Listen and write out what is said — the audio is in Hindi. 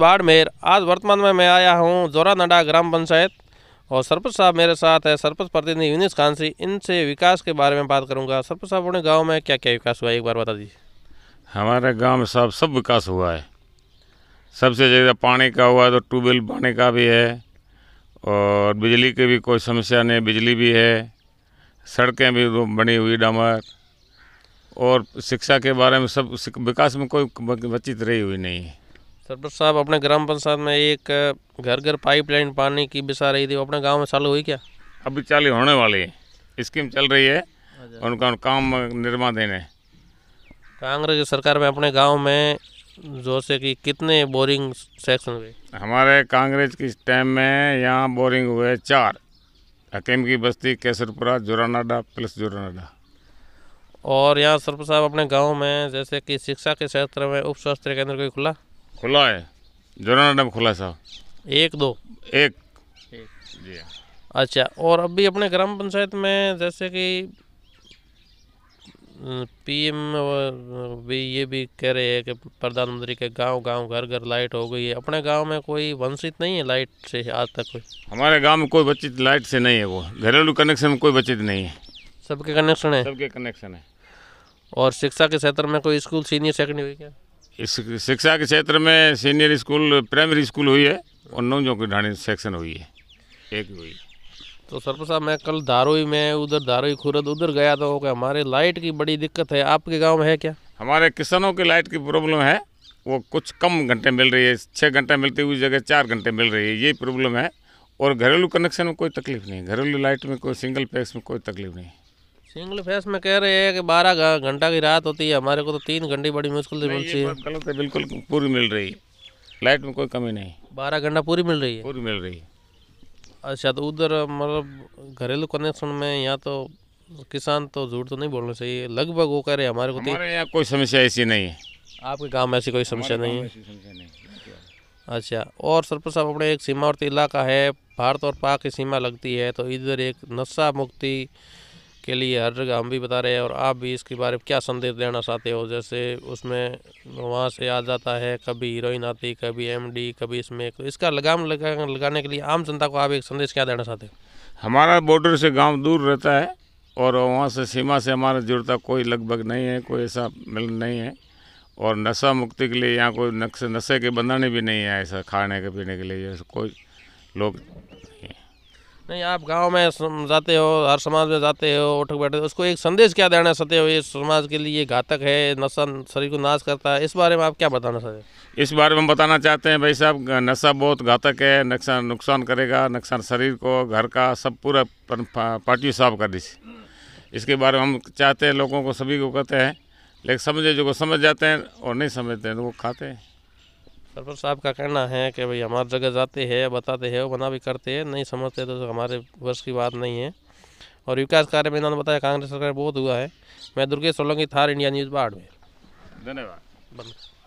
बाड़मेर आज वर्तमान में मैं आया हूँ जोरानडा ग्राम पंचायत और सरपंच साहब मेरे साथ है सरपंच प्रतिनिधि यूनिस खान सिंह इनसे विकास के बारे में बात करूँगा सरपंच साहब अपने गाँव में क्या क्या विकास हुआ है एक बार बता दीजिए हमारे गाँव में सब सब विकास हुआ है सबसे ज़्यादा पानी का हुआ तो ट्यूबवेल पानी का भी है और बिजली की भी कोई समस्या नहीं बिजली भी है सड़कें भी बनी हुई डामर और शिक्षा के बारे में सब विकास में कोई बचित रही हुई नहीं है सरपंच साहब अपने ग्राम पंचायत में एक घर घर पाइपलाइन पानी की बिछा रही थी वो अपने गांव में चालू हुई क्या अभी चालू होने वाली है स्कीम चल रही है अच्छा। उनका काम निर्माण देने कांग्रेस की सरकार में अपने गांव में जो से कि कितने बोरिंग सेक्शन हुए हमारे कांग्रेस की टाइम में यहाँ बोरिंग हुए चार हकीम की बस्ती केसरपुरा जुरानाडा प्लस जुरानाडा और यहाँ सरपंच साहब अपने गांव में जैसे कि शिक्षा के क्षेत्र में उप स्वास्थ्य केंद्र कोई खुला खुला है जोराना डैम खुला है साहब एक दो एक, एक। जी अच्छा और अभी अपने ग्राम पंचायत में जैसे कि पीएम भी ये भी कह रहे हैं कि प्रधानमंत्री के गांव गांव घर घर लाइट हो गई है अपने गांव में कोई वंचित नहीं है लाइट से आज तक कोई हमारे गांव में कोई वंचित लाइट से नहीं है वो घरेलू कनेक्शन में कोई वंचित नहीं है सबके कनेक्शन है सबके कनेक्शन है और शिक्षा के क्षेत्र में कोई स्कूल सीनियर सेकेंडरी क्या इस शिक्षा के क्षेत्र में सीनियर स्कूल प्राइमरी स्कूल हुई है और नौ जो की ढाणी सेक्शन हुई है एक हुई है तो सरपंच साहब मैं कल धारोई में उधर धारोई खुरद उधर गया तो कि हमारे लाइट की बड़ी दिक्कत है आपके गांव में है क्या हमारे किसानों की लाइट की प्रॉब्लम है वो कुछ कम घंटे मिल रही है छः घंटे मिलती हुई जगह चार घंटे मिल रही है ये प्रॉब्लम है और घरेलू कनेक्शन में कोई तकलीफ नहीं घरेलू लाइट में कोई सिंगल पैक्स में कोई तकलीफ नहीं सिंगल फेस में कह रहे हैं कि बारह घंटा की रात होती है हमारे को तो तीन घंटे बड़ी मुश्किल से मिलती है बिल्कुल पूरी मिल रही है लाइट में कोई कमी नहीं बारह घंटा पूरी मिल रही है पूरी मिल रही है अच्छा तो उधर मतलब घरेलू कनेक्शन में यहाँ तो किसान तो झूठ तो नहीं बोलना चाहिए लगभग वो कह रहे हमारे को तो यहाँ कोई समस्या ऐसी नहीं है आपके गाँव में ऐसी कोई समस्या नहीं है अच्छा और सरपंच साहब अपने एक सीमावर्ती इलाका है भारत और पाक की सीमा लगती है तो इधर एक नशा मुक्ति के लिए हर जगह हम भी बता रहे हैं और आप भी इसके बारे में क्या संदेश देना चाहते हो जैसे उसमें वहाँ से आ जाता है कभी हीरोइन आती कभी एमडी कभी इसमें तो इसका लगाम लगा लगाने के लिए आम जनता को आप एक संदेश क्या देना चाहते हो हमारा बॉर्डर से गांव दूर रहता है और वहाँ से सीमा से हमारा जुड़ता कोई लगभग नहीं है कोई ऐसा मिलन नहीं है और नशा मुक्ति के लिए यहाँ कोई नक्शे नशे के बंधने भी नहीं है ऐसा खाने के पीने के लिए कोई लोग नहीं आप गांव में जाते हो हर समाज में जाते हो उठक बैठे उसको एक संदेश क्या देना चाहते हो ये समाज के लिए घातक है नशा शरीर को नाश करता है इस बारे में आप क्या बताना चाहते हैं इस बारे में हम बताना चाहते हैं भाई साहब नशा बहुत घातक है नुकसान नुकसान करेगा नुकसान शरीर को घर का सब पूरा पार्टी साफ कर दी इसके बारे में हम चाहते हैं लोगों को सभी को कहते हैं लेकिन समझे जो समझ जाते हैं और नहीं समझते हैं तो वो खाते हैं सरपंच साहब का कहना है कि भाई हमारे जगह जाते हैं बताते हैं मना भी करते हैं नहीं समझते तो हमारे वर्ष की बात नहीं है और विकास कार्य में इन्होंने बताया कांग्रेस सरकार बहुत हुआ है मैं दुर्गेश सोलंगी थार इंडिया न्यूज़ बाढ़ में धन्यवाद